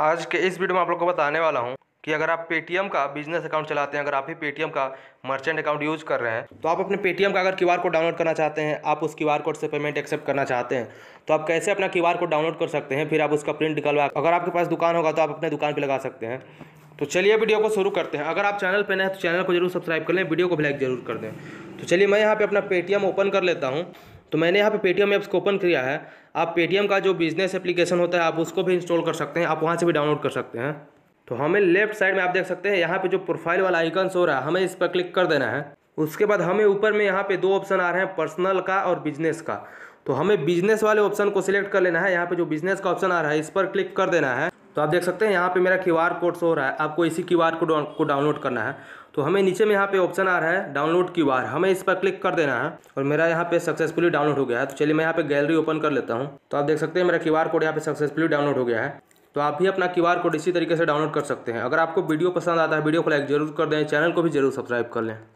आज के इस वीडियो में आप लोग को बताने वाला हूँ कि अगर आप पेटीएम का बिजनेस अकाउंट चलाते हैं अगर आप ही पेटीएम का मर्चेंट अकाउंट यूज़ कर रहे हैं तो आप अपने पेटीएम का अगर क्यू कोड डाउनलोड करना चाहते हैं आप उस क्यू कोड से पेमेंट एक्सेप्ट करना चाहते हैं तो आप कैसे अपना क्यू कोड डाउनलोड कर सकते हैं फिर आप उसका प्रिंट निकलवा अगर आपके पास दुकान होगा तो आप अपने दुकान पर लगा सकते हैं तो चलिए वीडियो को शुरू करते हैं अगर आप चैनल पर नए हैं तो चैनल को जरूर सब्सक्राइब कर लें वीडियो को भी लाइक जरूर कर दें तो चलिए मैं यहाँ पर अपना पेटीएम ओपन कर लेता हूँ तो मैंने यहाँ पे पेटीएम ऐप्स को ओपन किया है आप पेटीएम का जो बिजनेस एप्लीकेशन होता है आप उसको भी इंस्टॉल कर सकते हैं आप वहाँ से भी डाउनलोड कर सकते हैं तो हमें लेफ्ट साइड में आप देख सकते हैं यहाँ पे जो प्रोफाइल वाला आइकन हो रहा है हमें इस पर क्लिक कर देना है उसके बाद हमें ऊपर में यहाँ पे दो ऑप्शन आ रहे हैं पर्सनल का और बिजनेस का तो हमें बिजनेस वाले ऑप्शन को सिलेक्ट कर लेना है यहाँ पे जो बिजनेस का ऑप्शन आ रहा है इस पर क्लिक कर देना है तो आप देख सकते हैं यहाँ पे मेरा क्यू आर कोड शो रहा है आपको इसी क्यू आर कोड को डाउनलोड करना है तो हमें नीचे में यहाँ पे ऑप्शन आ रहा है डाउनलोड क्यू आर हमें इस पर क्लिक कर देना है और मेरा यहाँ पे सक्सेसफुली डाउनलोड हो गया है तो चलिए मैं यहाँ पे गैलरी ओपन कर लेता हूँ तो आप देख सकते हैं मेरा क्यू आर कोड यहाँ पे सक्सेसफुली डाउनलोड हो गया है तो आप भी अपना क्यू आर कोड इसी तरीके से डाउनलोड कर सकते हैं अगर आपको वीडियो पसंद आता है वीडियो को लाइक जरूर कर दें चैनल को भी जरूर सब्सक्राइब कर लें